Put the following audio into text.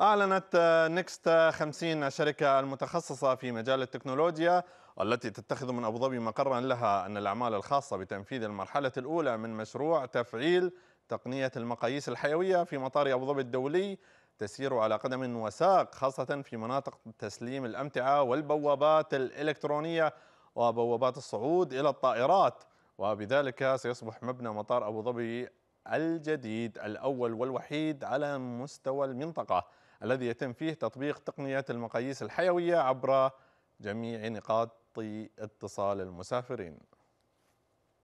أعلنت نكست 50 الشركة المتخصصة في مجال التكنولوجيا التي تتخذ من أبو ظبي مقرا لها أن الأعمال الخاصة بتنفيذ المرحلة الأولى من مشروع تفعيل تقنية المقاييس الحيوية في مطار أبو ظبي الدولي تسير على قدم وساق خاصة في مناطق تسليم الأمتعة والبوابات الإلكترونية وبوابات الصعود إلى الطائرات وبذلك سيصبح مبنى مطار أبو ظبي الجديد الأول والوحيد على مستوى المنطقة الذي يتم فيه تطبيق تقنية المقاييس الحيوية عبر جميع نقاط اتصال المسافرين